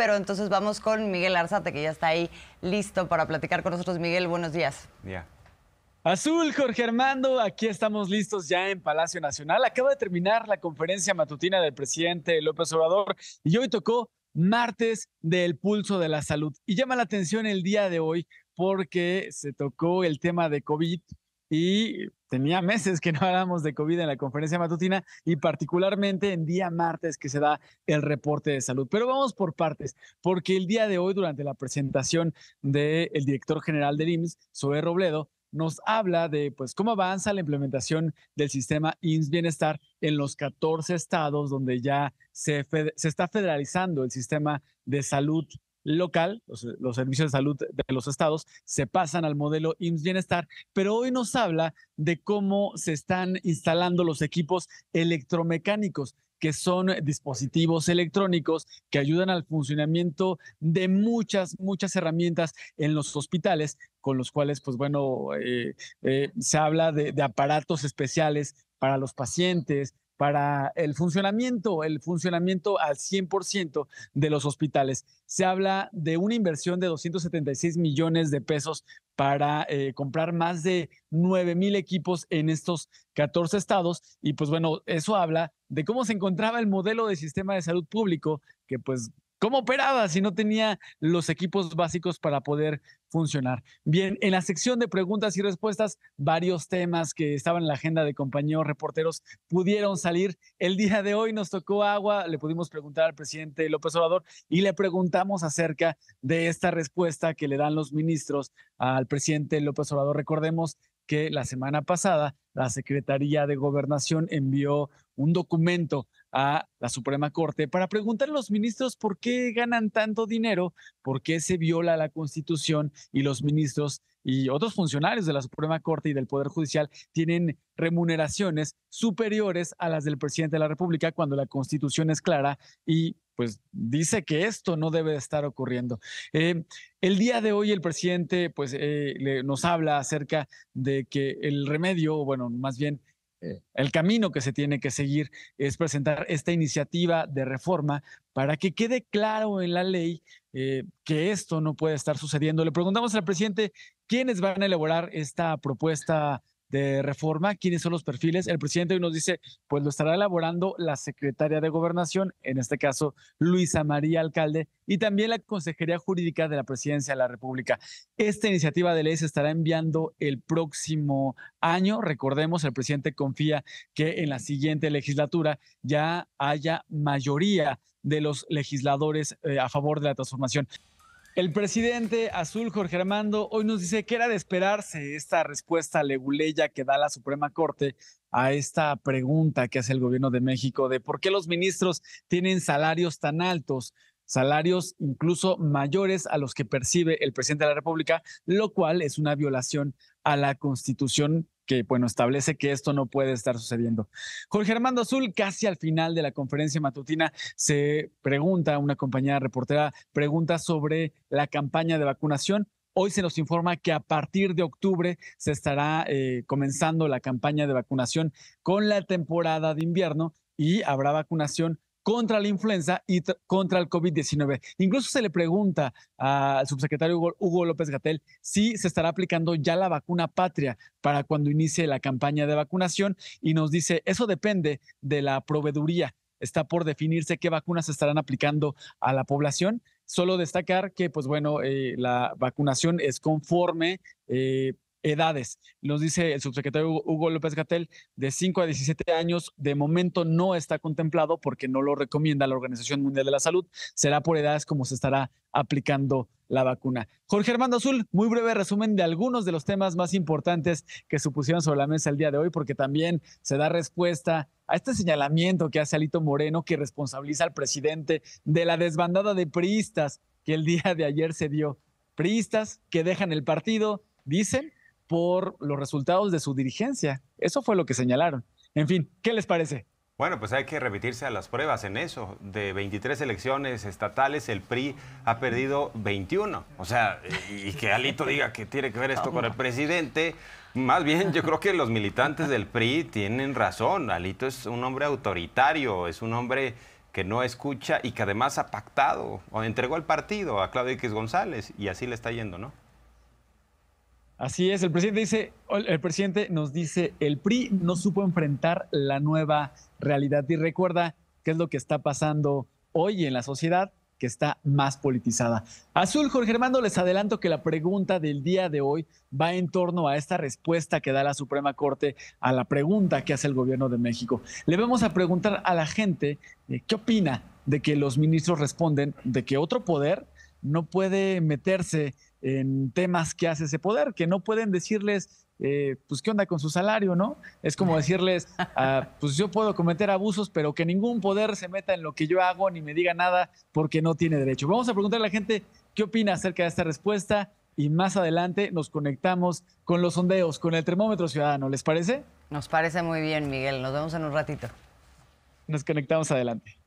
pero entonces vamos con Miguel Arzate, que ya está ahí listo para platicar con nosotros. Miguel, buenos días. Ya. Azul, Jorge Armando, aquí estamos listos ya en Palacio Nacional. Acaba de terminar la conferencia matutina del presidente López Obrador y hoy tocó martes del pulso de la salud. Y llama la atención el día de hoy porque se tocó el tema de COVID y Tenía meses que no hablamos de COVID en la conferencia matutina y particularmente en día martes que se da el reporte de salud. Pero vamos por partes, porque el día de hoy, durante la presentación del director general del IMSS, Zoe Robledo, nos habla de pues, cómo avanza la implementación del sistema IMSS Bienestar en los 14 estados donde ya se, se está federalizando el sistema de salud local, eh, los, servicios de salud de los estados, se pasan al modelo IMSS Bienestar, pero hoy nos habla de cómo se están instalando los equipos electromecánicos que son dispositivos electrónicos que ayudan al funcionamiento de muchas, muchas herramientas en los hospitales, con los cuales, pues bueno, eh, eh, se habla de aparatos especiales para los pacientes, para el funcionamiento, el funcionamiento al 100% de los hospitales. Se habla de una inversión de 276 millones de pesos para eh, comprar más de 9 mil equipos en estos 14 estados. Y pues bueno, eso habla de cómo se encontraba el modelo de sistema de salud público, que pues ¿Cómo operaba si no tenía los equipos básicos para poder funcionar? Bien, en la sección de preguntas y respuestas, varios temas que estaban en la agenda de compañeros reporteros pudieron salir. El día de hoy nos tocó agua, le pudimos preguntar al presidente López Obrador y le preguntamos acerca de esta respuesta que le dan los ministros al presidente López Obrador. Recordemos que la semana pasada la Secretaría de Gobernación envió un documento a la Suprema Corte para preguntar a los ministros por qué ganan tanto dinero, por qué se viola la Constitución y los ministros y otros funcionarios de la Suprema Corte y del Poder Judicial tienen remuneraciones superiores a las del presidente de la República cuando la Constitución es clara y pues dice que esto no debe estar ocurriendo. Eh, el día de hoy el presidente pues eh, nos habla acerca de que el remedio, bueno, más bien eh. el camino que se tiene que seguir es presentar esta iniciativa de reforma para que quede claro en la ley eh, que esto no puede estar sucediendo. Le preguntamos al presidente quiénes van a elaborar esta propuesta de reforma, quiénes son los perfiles. El presidente hoy nos dice, pues lo estará elaborando la secretaria de gobernación, en este caso Luisa María Alcalde, y también la Consejería Jurídica de la Presidencia de la República. Esta iniciativa de ley se estará enviando el próximo año. Recordemos, el presidente confía que en la siguiente legislatura ya haya mayoría de los legisladores eh, a favor de la transformación. El presidente azul Jorge Armando hoy nos dice que era de esperarse esta respuesta leguleya que da la Suprema Corte a esta pregunta que hace el gobierno de México de por qué los ministros tienen salarios tan altos, salarios incluso mayores a los que percibe el presidente de la República, lo cual es una violación a la Constitución que bueno, establece que esto no puede estar sucediendo. Jorge Armando Azul, casi al final de la conferencia matutina, se pregunta, una compañera reportera pregunta sobre la campaña de vacunación. Hoy se nos informa que a partir de octubre se estará eh, comenzando la campaña de vacunación con la temporada de invierno y habrá vacunación contra la influenza y contra el COVID-19. Incluso se le pregunta al subsecretario Hugo, López Gatel si se estará aplicando ya la vacuna patria para cuando inicie la campaña de vacunación y nos dice, eso depende de la proveeduría. Está por definirse qué vacunas se estarán aplicando a la población. Solo destacar que, pues bueno, eh, la vacunación es conforme. Eh, edades. Nos dice el subsecretario Hugo López Gatel, de 5 a 17 años, de momento no está contemplado porque no lo recomienda la Organización Mundial de la Salud. Será por edades como se estará aplicando la vacuna. Jorge Armando Azul, muy breve resumen de algunos de los temas más importantes que se pusieron sobre la mesa el día de hoy, porque también se da respuesta a este señalamiento que hace Alito Moreno, que responsabiliza al presidente de la desbandada de priistas que el día de ayer se dio. Priistas que dejan el partido, dicen, por los resultados de su dirigencia. Eso fue lo que señalaron. En fin, ¿qué les parece? Bueno, pues hay que repetirse a las pruebas en eso. De 23 elecciones estatales, el PRI ha perdido 21. O sea, y que Alito diga que tiene que ver esto con el presidente, más bien, yo creo que los militantes del PRI tienen razón. Alito es un hombre autoritario, es un hombre que no escucha y que además ha pactado o entregó el partido a Claudio X González y así le está yendo, ¿no? Así es, el presidente dice, el presidente nos dice, el PRI no supo enfrentar la nueva realidad y recuerda qué es lo que está pasando hoy en la sociedad que está más politizada. Azul, Jorge Armando, les adelanto que la pregunta del día de hoy va en torno a esta respuesta que da la Suprema Corte a la pregunta que hace el gobierno de México. Le vamos a preguntar a la gente eh, qué opina de que los ministros responden de que otro poder no puede meterse en temas que hace ese poder, que no pueden decirles, eh, pues, ¿qué onda con su salario, no? Es como decirles, ah, pues yo puedo cometer abusos, pero que ningún poder se meta en lo que yo hago ni me diga nada porque no tiene derecho. Vamos a preguntarle a la gente qué opina acerca de esta respuesta y más adelante nos conectamos con los sondeos, con el termómetro ciudadano, ¿les parece? Nos parece muy bien, Miguel. Nos vemos en un ratito. Nos conectamos adelante.